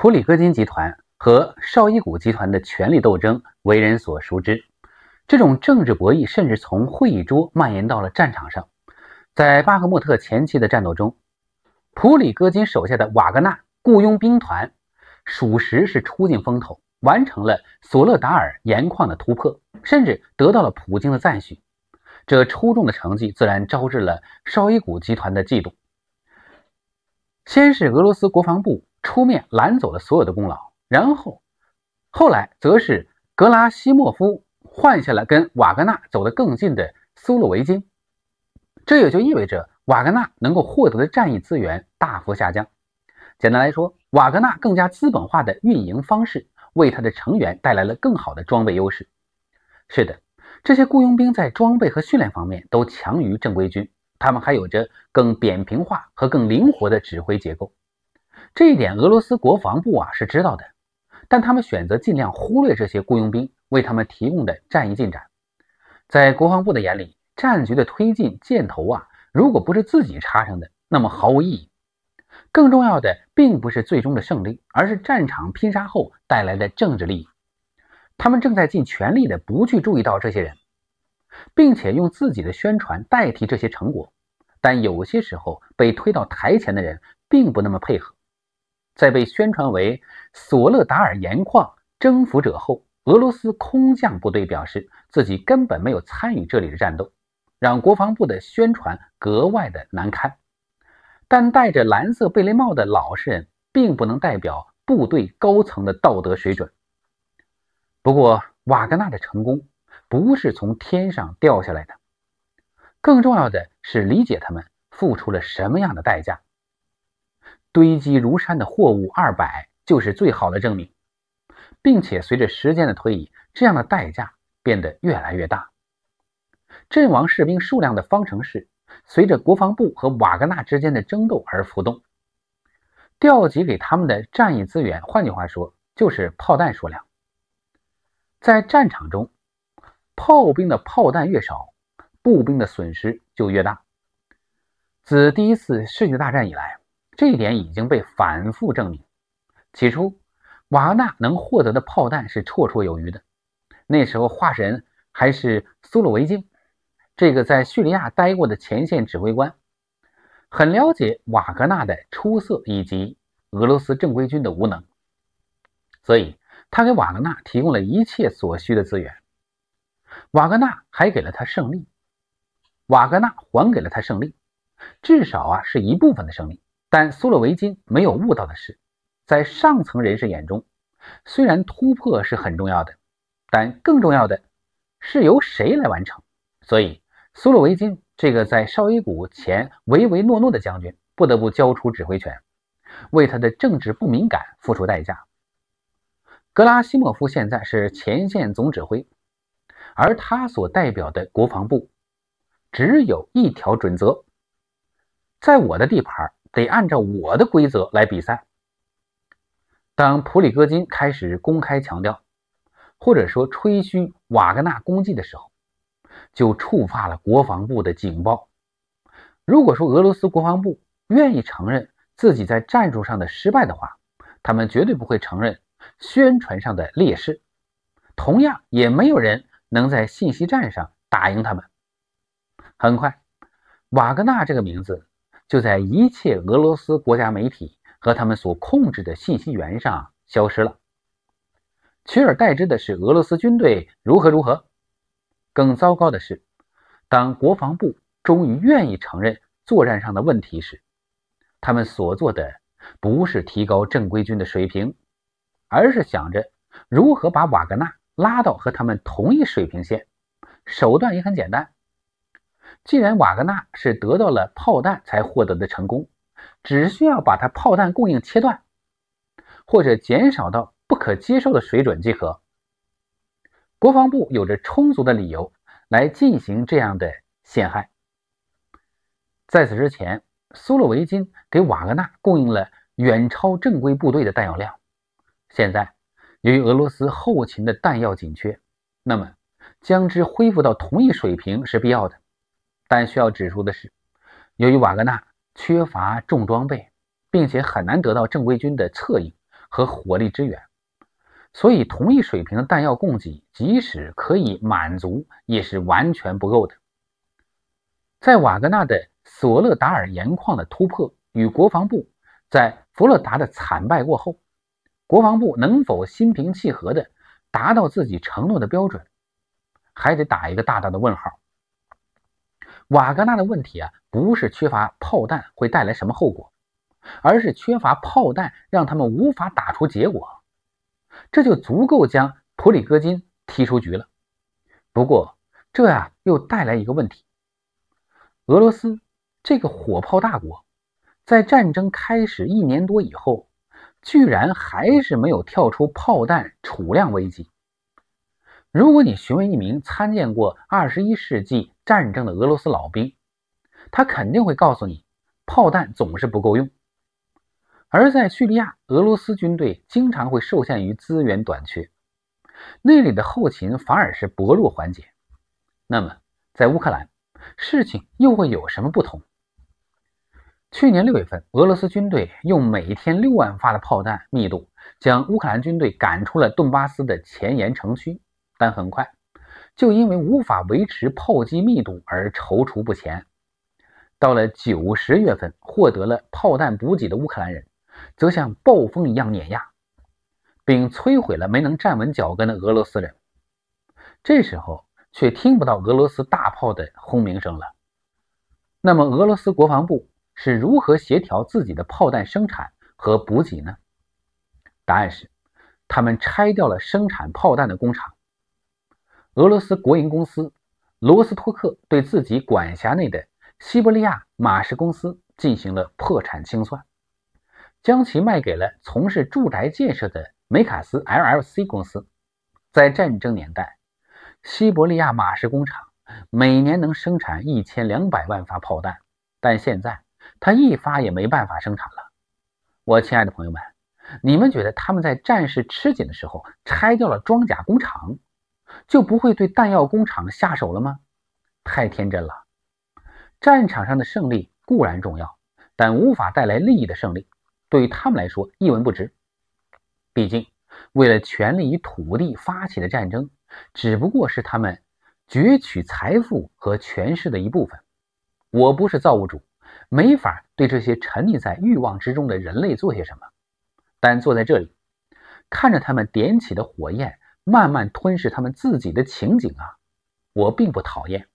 普里戈金集团和绍伊古集团的权力斗争为人所熟知。这种政治博弈甚至从会议桌蔓延到了战场上。在巴赫穆特前期的战斗中，普里戈金手下的瓦格纳雇佣兵团属实是出尽风头，完成了索勒达尔盐矿的突破，甚至得到了普京的赞许。这出众的成绩自然招致了绍伊古集团的嫉妒。先是俄罗斯国防部。出面拦走了所有的功劳，然后后来则是格拉西莫夫换下了跟瓦格纳走得更近的苏洛维金，这也就意味着瓦格纳能够获得的战役资源大幅下降。简单来说，瓦格纳更加资本化的运营方式为他的成员带来了更好的装备优势。是的，这些雇佣兵在装备和训练方面都强于正规军，他们还有着更扁平化和更灵活的指挥结构。这一点俄罗斯国防部啊是知道的，但他们选择尽量忽略这些雇佣兵为他们提供的战役进展。在国防部的眼里，战局的推进箭头啊，如果不是自己插上的，那么毫无意义。更重要的并不是最终的胜利，而是战场拼杀后带来的政治利益。他们正在尽全力的不去注意到这些人，并且用自己的宣传代替这些成果。但有些时候被推到台前的人并不那么配合。在被宣传为索勒达尔盐矿征服者后，俄罗斯空降部队表示自己根本没有参与这里的战斗，让国防部的宣传格外的难堪。但戴着蓝色贝雷帽的老实人并不能代表部队高层的道德水准。不过，瓦格纳的成功不是从天上掉下来的，更重要的是理解他们付出了什么样的代价。堆积如山的货物二百就是最好的证明，并且随着时间的推移，这样的代价变得越来越大。阵亡士兵数量的方程式随着国防部和瓦格纳之间的争斗而浮动，调集给他们的战役资源，换句话说就是炮弹数量。在战场中，炮兵的炮弹越少，步兵的损失就越大。自第一次世界大战以来。这一点已经被反复证明。起初，瓦格纳能获得的炮弹是绰绰有余的。那时候，化神还是苏鲁维金，这个在叙利亚待过的前线指挥官，很了解瓦格纳的出色以及俄罗斯正规军的无能，所以他给瓦格纳提供了一切所需的资源。瓦格纳还给了他胜利，瓦格纳还给了他胜利，至少啊，是一部分的胜利。但苏洛维金没有悟到的是，在上层人士眼中，虽然突破是很重要的，但更重要的是由谁来完成。所以，苏洛维金这个在绍伊古前唯唯诺诺的将军，不得不交出指挥权，为他的政治不敏感付出代价。格拉西莫夫现在是前线总指挥，而他所代表的国防部，只有一条准则：在我的地盘得按照我的规则来比赛。当普里戈金开始公开强调，或者说吹嘘瓦格纳功绩的时候，就触发了国防部的警报。如果说俄罗斯国防部愿意承认自己在战术上的失败的话，他们绝对不会承认宣传上的劣势。同样，也没有人能在信息战上打赢他们。很快，瓦格纳这个名字。就在一切俄罗斯国家媒体和他们所控制的信息源上消失了，取而代之的是俄罗斯军队如何如何。更糟糕的是，当国防部终于愿意承认作战上的问题时，他们所做的不是提高正规军的水平，而是想着如何把瓦格纳拉到和他们同一水平线。手段也很简单。既然瓦格纳是得到了炮弹才获得的成功，只需要把他炮弹供应切断，或者减少到不可接受的水准即可。国防部有着充足的理由来进行这样的陷害。在此之前，苏洛维金给瓦格纳供应了远超正规部队的弹药量。现在，由于俄罗斯后勤的弹药紧缺，那么将之恢复到同一水平是必要的。但需要指出的是，由于瓦格纳缺乏重装备，并且很难得到正规军的策应和火力支援，所以同一水平的弹药供给，即使可以满足，也是完全不够的。在瓦格纳的索勒达尔盐矿的突破与国防部在弗洛达的惨败过后，国防部能否心平气和地达到自己承诺的标准，还得打一个大大的问号。瓦格纳的问题啊，不是缺乏炮弹会带来什么后果，而是缺乏炮弹让他们无法打出结果，这就足够将普里戈金踢出局了。不过这呀又带来一个问题：俄罗斯这个火炮大国，在战争开始一年多以后，居然还是没有跳出炮弹储量危机。如果你询问一名参见过二十一世纪。战争的俄罗斯老兵，他肯定会告诉你，炮弹总是不够用。而在叙利亚，俄罗斯军队经常会受限于资源短缺，那里的后勤反而是薄弱环节。那么，在乌克兰，事情又会有什么不同？去年六月份，俄罗斯军队用每天六万发的炮弹密度，将乌克兰军队赶出了顿巴斯的前沿城区，但很快。就因为无法维持炮击密度而踌躇不前，到了九十月份获得了炮弹补给的乌克兰人，则像暴风一样碾压，并摧毁了没能站稳脚跟的俄罗斯人。这时候却听不到俄罗斯大炮的轰鸣声了。那么，俄罗斯国防部是如何协调自己的炮弹生产和补给呢？答案是，他们拆掉了生产炮弹的工厂。俄罗斯国营公司罗斯托克对自己管辖内的西伯利亚马什公司进行了破产清算，将其卖给了从事住宅建设的梅卡斯 LLC 公司。在战争年代，西伯利亚马什工厂每年能生产一千两百万发炮弹，但现在它一发也没办法生产了。我亲爱的朋友们，你们觉得他们在战事吃紧的时候拆掉了装甲工厂？就不会对弹药工厂下手了吗？太天真了！战场上的胜利固然重要，但无法带来利益的胜利，对于他们来说一文不值。毕竟，为了权力与土地发起的战争，只不过是他们攫取财富和权势的一部分。我不是造物主，没法对这些沉溺在欲望之中的人类做些什么。但坐在这里，看着他们点起的火焰。慢慢吞噬他们自己的情景啊，我并不讨厌。